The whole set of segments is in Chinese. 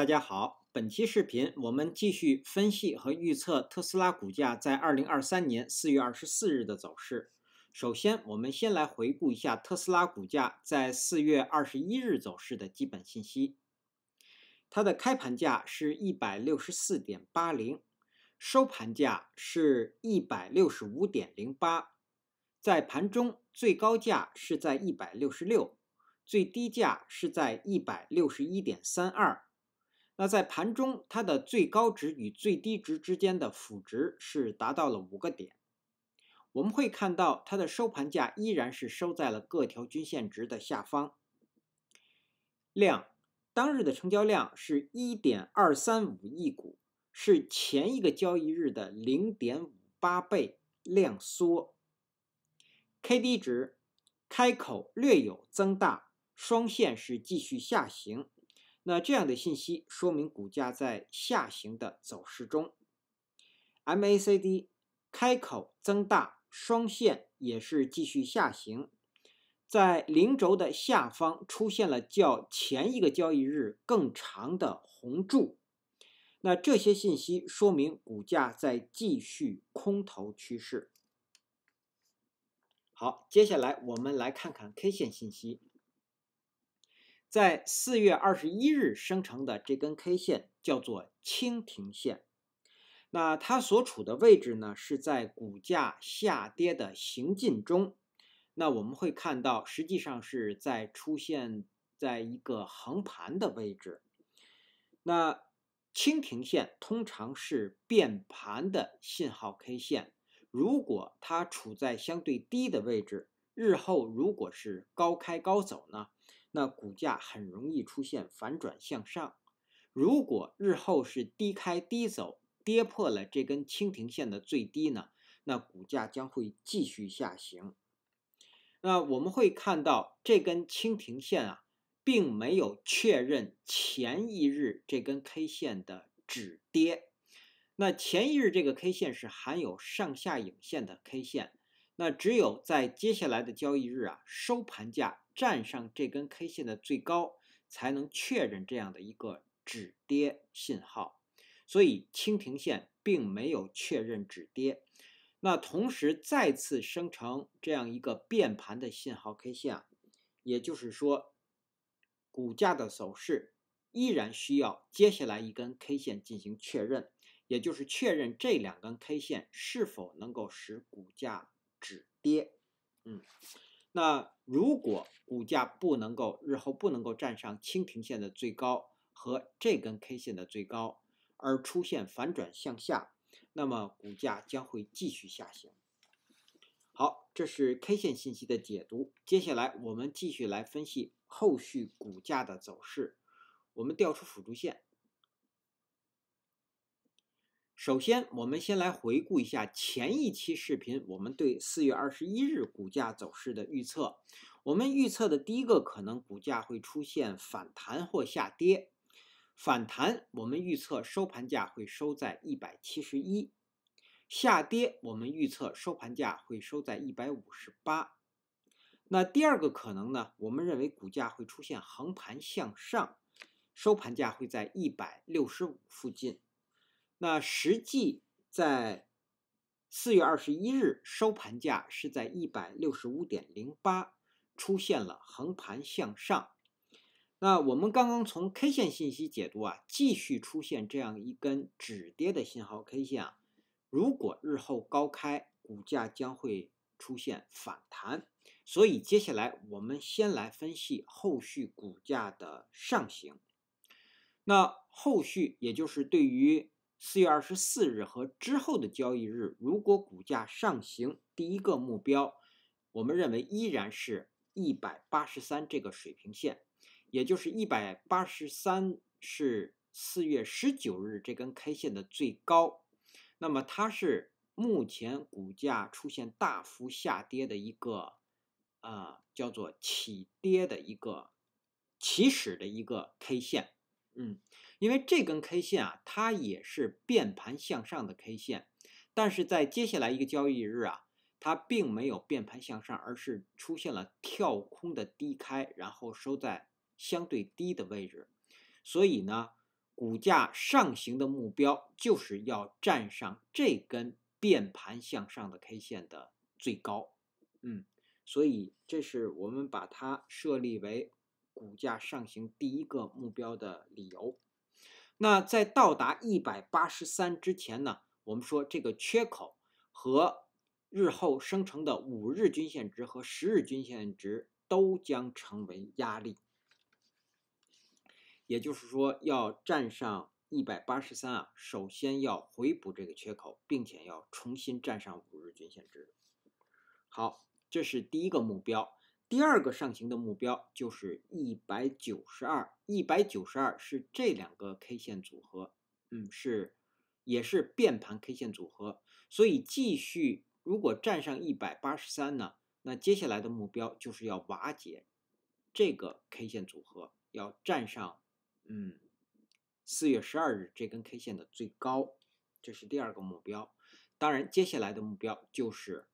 大家好，本期视频我们继续分析和预测特斯拉股价在二零二三年四月二十四日的走势。首先，我们先来回顾一下特斯拉股价在四月二十一日走势的基本信息。它的开盘价是一百六十四点八零，收盘价是一百六十五点零八，在盘中最高价是在一百六十六，最低价是在一百六十一点三二。那在盘中，它的最高值与最低值之间的幅值是达到了五个点。我们会看到，它的收盘价依然是收在了各条均线值的下方。量，当日的成交量是1.235亿股，是前一个交易日的0.58倍量缩。K D 值开口略有增大，双线是继续下行。那这样的信息说明股价在下行的走势中，MACD 开口增大，双线也是继续下行，在零轴的下方出现了较前一个交易日更长的红柱。那这些信息说明股价在继续空头趋势。好，接下来我们来看看 K 线信息。在四月二十一日生成的这根 K 线叫做蜻蜓线，那它所处的位置呢是在股价下跌的行进中，那我们会看到实际上是在出现在一个横盘的位置。那蜻蜓线通常是变盘的信号 K 线，如果它处在相对低的位置，日后如果是高开高走呢？那股价很容易出现反转向上。如果日后是低开低走，跌破了这根蜻蜓线的最低呢？那股价将会继续下行。那我们会看到这根蜻蜓线啊，并没有确认前一日这根 K 线的止跌。那前一日这个 K 线是含有上下影线的 K 线。那只有在接下来的交易日啊，收盘价站上这根 K 线的最高，才能确认这样的一个止跌信号。所以，蜻蜓线并没有确认止跌。那同时再次生成这样一个变盘的信号 K 线啊，也就是说，股价的走势依然需要接下来一根 K 线进行确认，也就是确认这两根 K 线是否能够使股价。止跌，嗯，那如果股价不能够日后不能够站上蜻蜓线的最高和这根 K 线的最高，而出现反转向下，那么股价将会继续下行。好，这是 K 线信息的解读，接下来我们继续来分析后续股价的走势。我们调出辅助线。首先，我们先来回顾一下前一期视频，我们对四月二十一日股价走势的预测。我们预测的第一个可能，股价会出现反弹或下跌。反弹，我们预测收盘价会收在一百七十一；下跌，我们预测收盘价会收在一百五十八。那第二个可能呢？我们认为股价会出现横盘向上，收盘价会在一百六十五附近。那实际在四月二十一日收盘价是在一百六十五点零八，出现了横盘向上。那我们刚刚从 K 线信息解读啊，继续出现这样一根止跌的信号 K 线啊，如果日后高开，股价将会出现反弹。所以接下来我们先来分析后续股价的上行。那后续也就是对于。四月二十四日和之后的交易日，如果股价上行，第一个目标，我们认为依然是一百八十三这个水平线，也就是一百八十三是四月十九日这根 K 线的最高，那么它是目前股价出现大幅下跌的一个，呃，叫做起跌的一个起始的一个 K 线。嗯，因为这根 K 线啊，它也是变盘向上的 K 线，但是在接下来一个交易日啊，它并没有变盘向上，而是出现了跳空的低开，然后收在相对低的位置，所以呢，股价上行的目标就是要站上这根变盘向上的 K 线的最高。嗯，所以这是我们把它设立为。股价上行第一个目标的理由，那在到达一百八十三之前呢？我们说这个缺口和日后生成的五日均线值和十日均线值都将成为压力。也就是说，要站上一百八十三啊，首先要回补这个缺口，并且要重新站上五日均线值。好，这是第一个目标。第二个上行的目标就是一百九十二，一百九十二是这两个 K 线组合，嗯，是，也是变盘 K 线组合，所以继续如果站上一百八十三呢，那接下来的目标就是要瓦解这个 K 线组合，要站上，嗯，四月十二日这根 K 线的最高，这是第二个目标，当然接下来的目标就是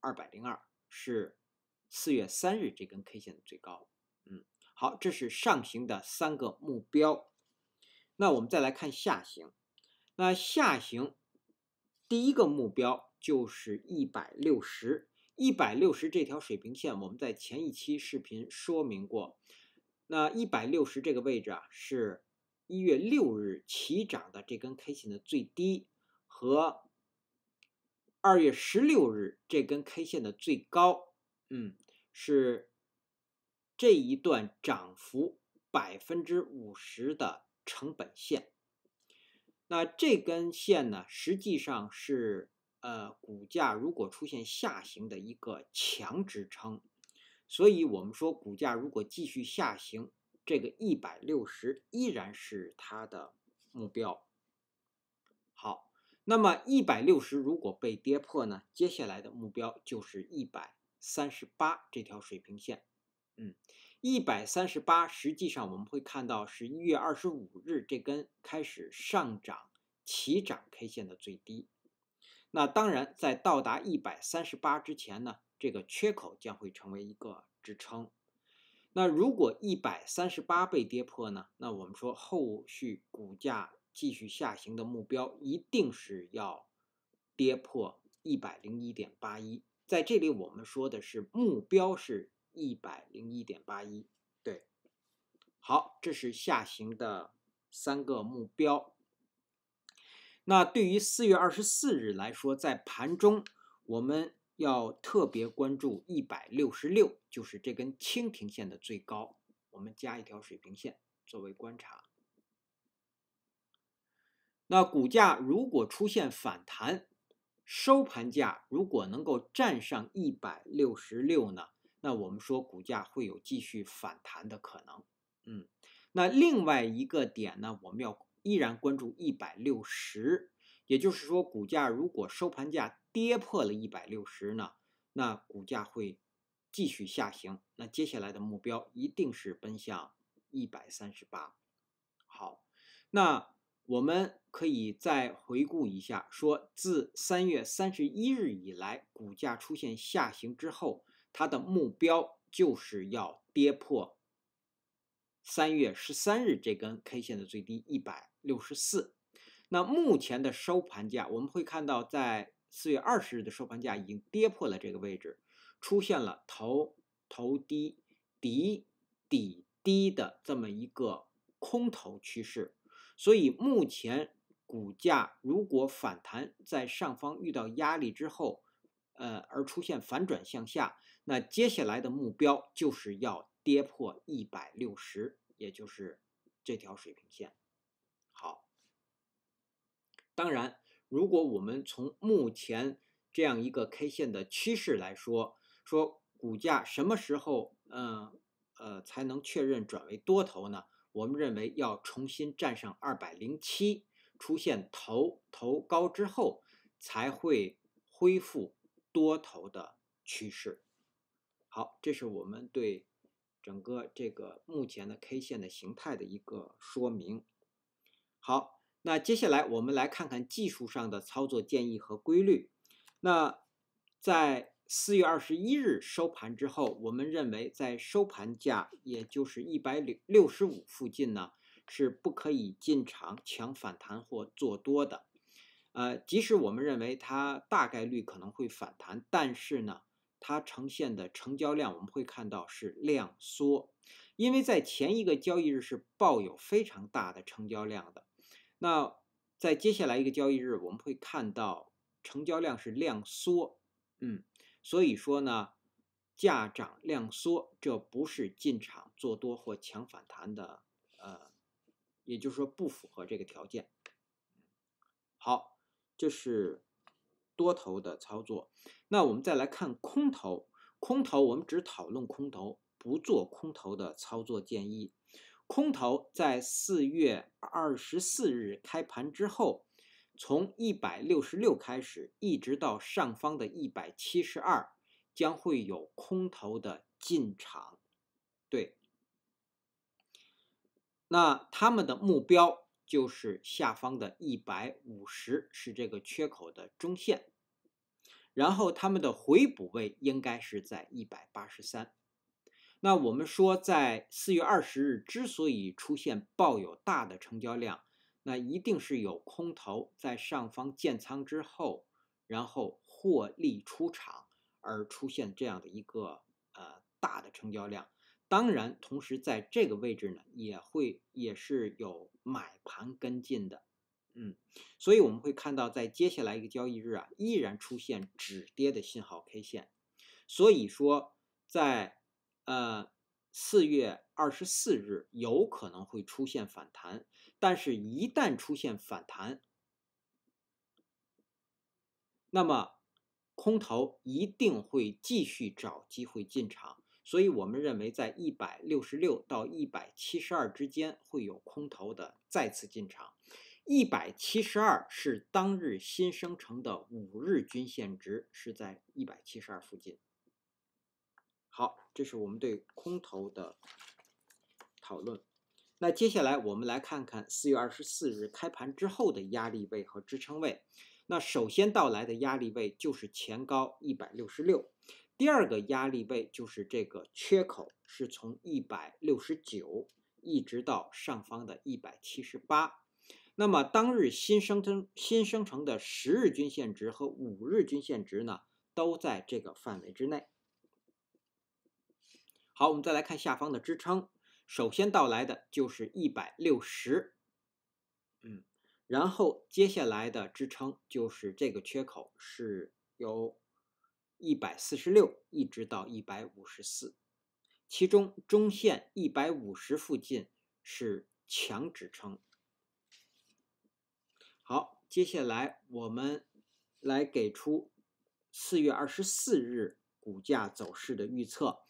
二百零二是。四月三日这根 K 线的最高，嗯，好，这是上行的三个目标。那我们再来看下行，那下行第一个目标就是一百六十，一百六十这条水平线，我们在前一期视频说明过。那一百六十这个位置啊，是一月六日起涨的这根 K 线的最低和二月十六日这根 K 线的最高，嗯。是这一段涨幅百分之五十的成本线，那这根线呢，实际上是呃股价如果出现下行的一个强支撑，所以我们说股价如果继续下行，这个一百六十依然是它的目标。好，那么一百六十如果被跌破呢，接下来的目标就是一百。三十八这条水平线，嗯，一百三十八，实际上我们会看到十一月二十五日这根开始上涨、起涨 K 线的最低。那当然，在到达一百三十八之前呢，这个缺口将会成为一个支撑。那如果一百三十八被跌破呢，那我们说后续股价继续下行的目标一定是要跌破一百零一点八一。在这里，我们说的是目标是一百零一点八一，对，好，这是下行的三个目标。那对于四月二十四日来说，在盘中我们要特别关注一百六十六，就是这根蜻蜓线的最高，我们加一条水平线作为观察。那股价如果出现反弹，收盘价如果能够站上一百六十六呢，那我们说股价会有继续反弹的可能。嗯，那另外一个点呢，我们要依然关注一百六十，也就是说，股价如果收盘价跌破了一百六十呢，那股价会继续下行。那接下来的目标一定是奔向一百三十八。好，那。我们可以再回顾一下，说自三月三十一日以来，股价出现下行之后，它的目标就是要跌破三月十三日这根 K 线的最低一百六十四。那目前的收盘价，我们会看到，在四月二十日的收盘价已经跌破了这个位置，出现了头头低底底低的这么一个空头趋势。所以目前股价如果反弹在上方遇到压力之后，呃，而出现反转向下，那接下来的目标就是要跌破一百六十，也就是这条水平线。好，当然，如果我们从目前这样一个 K 线的趋势来说，说股价什么时候，嗯，呃，才能确认转为多头呢？我们认为要重新站上二百零七，出现头头高之后，才会恢复多头的趋势。好，这是我们对整个这个目前的 K 线的形态的一个说明。好，那接下来我们来看看技术上的操作建议和规律。那在四月二十一日收盘之后，我们认为在收盘价，也就是一百六六十五附近呢，是不可以进场抢反弹或做多的。呃，即使我们认为它大概率可能会反弹，但是呢，它呈现的成交量我们会看到是量缩，因为在前一个交易日是抱有非常大的成交量的。那在接下来一个交易日，我们会看到成交量是量缩，嗯。所以说呢，价涨量缩，这不是进场做多或抢反弹的，呃，也就是说不符合这个条件。好，这是多头的操作。那我们再来看空头，空头我们只讨论空头，不做空头的操作建议。空头在四月二十四日开盘之后。从一百六十六开始，一直到上方的一百七十二，将会有空头的进场。对，那他们的目标就是下方的一百五十，是这个缺口的中线。然后他们的回补位应该是在一百八十三。那我们说，在四月二十日之所以出现抱有大的成交量。那一定是有空头在上方建仓之后，然后获利出场而出现这样的一个呃大的成交量。当然，同时在这个位置呢，也会也是有买盘跟进的，嗯。所以我们会看到，在接下来一个交易日啊，依然出现止跌的信号 K 线。所以说，在呃。四月二十四日有可能会出现反弹，但是，一旦出现反弹，那么空头一定会继续找机会进场。所以我们认为，在一百六十六到一百七十二之间会有空头的再次进场。一百七十二是当日新生成的五日均线值，是在一百七十二附近。好，这是我们对空头的讨论。那接下来我们来看看四月二十四日开盘之后的压力位和支撑位。那首先到来的压力位就是前高一百六十六，第二个压力位就是这个缺口是从一百六十九一直到上方的一百七十八。那么当日新生成新生成的十日均线值和五日均线值呢，都在这个范围之内。好，我们再来看下方的支撑。首先到来的就是一百六十，嗯，然后接下来的支撑就是这个缺口，是由一百四十六一直到一百五十四，其中中线一百五十附近是强支撑。好，接下来我们来给出四月二十四日股价走势的预测。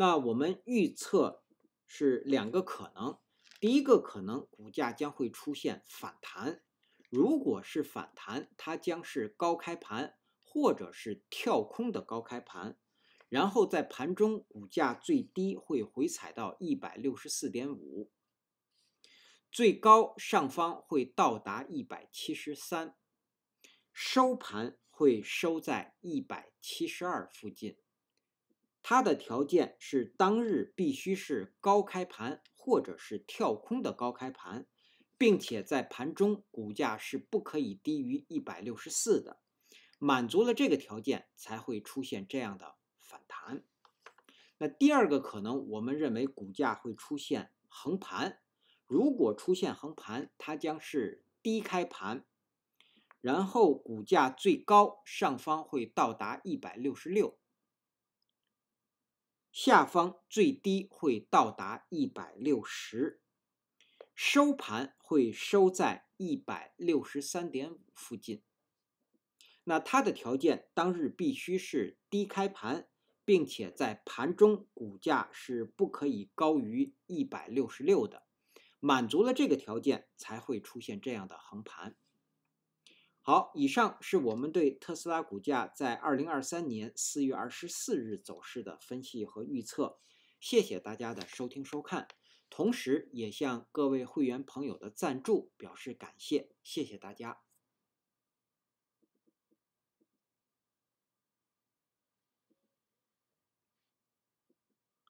那我们预测是两个可能，第一个可能股价将会出现反弹，如果是反弹，它将是高开盘或者是跳空的高开盘，然后在盘中股价最低会回踩到一百六十四点五，最高上方会到达一百七十三，收盘会收在一百七十二附近。它的条件是当日必须是高开盘或者是跳空的高开盘，并且在盘中股价是不可以低于一百六十四的，满足了这个条件才会出现这样的反弹。那第二个可能，我们认为股价会出现横盘，如果出现横盘，它将是低开盘，然后股价最高上方会到达一百六十六。下方最低会到达一百六十，收盘会收在一百六十三点五附近。那它的条件，当日必须是低开盘，并且在盘中股价是不可以高于一百六十六的，满足了这个条件，才会出现这样的横盘。好，以上是我们对特斯拉股价在二零二三年四月二十四日走势的分析和预测。谢谢大家的收听收看，同时也向各位会员朋友的赞助表示感谢。谢谢大家。